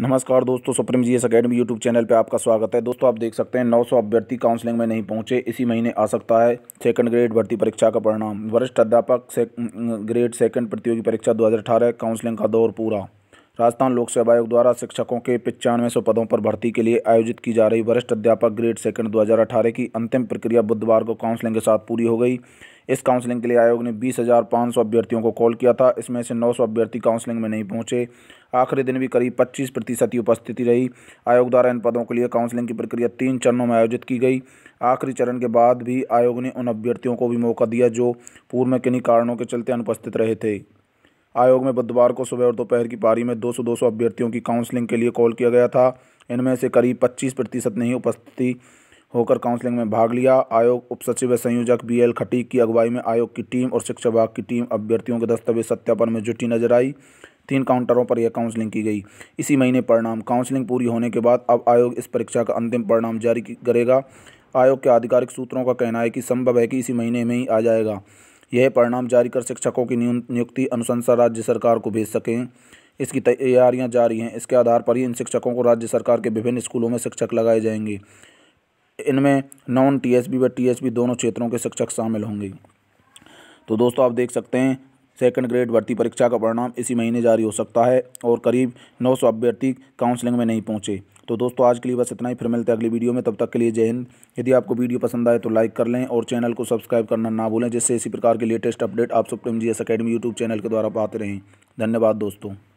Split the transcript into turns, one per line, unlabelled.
नमस्कार दोस्तों Supreme G S Academy YouTube channel पे आपका स्वागत है दोस्तों आप देख सकते हैं 900 अभ्यर्थी काउंसलिंग में नहीं पहुंचे इसी महीने आ सकता है सेकंड ग्रेड भर्ती परीक्षा का परिणाम वरिष्ठ अध्यापक से, ग्रेड सेकंड प्रतियोगी परीक्षा 2018 काउंसलिंग का दौर पूरा राजस्थान लोक सेवा आयोग द्वारा शिक्षकों के पिचानवे सौ पदों पर भर्ती के लिए आयोजित की जा रही वरिष्ठ अध्यापक ग्रेड सेकंड दो की अंतिम प्रक्रिया बुधवार को काउंसलिंग के साथ पूरी हो गई इस काउंसलिंग के लिए आयोग ने बीस हज़ार पाँच सौ अभ्यर्थियों को कॉल किया था इसमें से नौ सौ अभ्यर्थी काउंसलिंग में नहीं पहुंचे आखिरी दिन भी करीब पच्चीस प्रतिशत की उपस्थिति रही आयोग द्वारा इन पदों के लिए काउंसलिंग की प्रक्रिया तीन चरणों में आयोजित की गई आखिरी चरण के बाद भी आयोग ने उन अभ्यर्थियों को भी मौका दिया जो पूर्व में किन्हीं कारणों के चलते अनुपस्थित रहे थे आयोग में बुधवार को सुबह और दोपहर की पारी में 200 200 अभ्यर्थियों की काउंसलिंग के लिए कॉल किया गया था इनमें से करीब 25 प्रतिशत ने ही उपस्थिति होकर काउंसलिंग में भाग लिया आयोग उप सचिव संयोजक बी एल खटीक की अगुवाई में आयोग की टीम और शिक्षा विभाग की टीम अभ्यर्थियों के दस्तावेज सत्यापन में जुटी नजर आई तीन काउंटरों पर यह काउंसलिंग की गई इसी महीने परिणाम काउंसलिंग पूरी होने के बाद अब आयोग इस परीक्षा का अंतिम परिणाम जारी करेगा आयोग के आधिकारिक सूत्रों का कहना है कि संभव है कि इसी महीने में ही आ जाएगा यह परिणाम जारी कर शिक्षकों की नियुक्ति अनुशंसा राज्य सरकार को भेज सकें इसकी तैयारियां जारी हैं इसके आधार पर ही इन शिक्षकों को राज्य सरकार के विभिन्न स्कूलों में शिक्षक लगाए जाएंगे इनमें नॉन टीएसबी व टीएसबी दोनों क्षेत्रों के शिक्षक शामिल होंगे तो दोस्तों आप देख सकते हैं सेकंड ग्रेड भर्ती परीक्षा का परिणाम इसी महीने जारी हो सकता है और करीब नौ सौ अभ्यर्थी काउंसलिंग में नहीं पहुंचे तो दोस्तों आज के लिए बस इतना ही फिर मिलते हैं अगली वीडियो में तब तक के लिए जय हिंद यदि आपको वीडियो पसंद आए तो लाइक कर लें और चैनल को सब्सक्राइब करना ना भूलें जिससे इसी प्रकार के लेटेस्ट अपडेट आप Supreme G S Academy YouTube channel के द्वारा पाते रहें धन्यवाद दोस्तों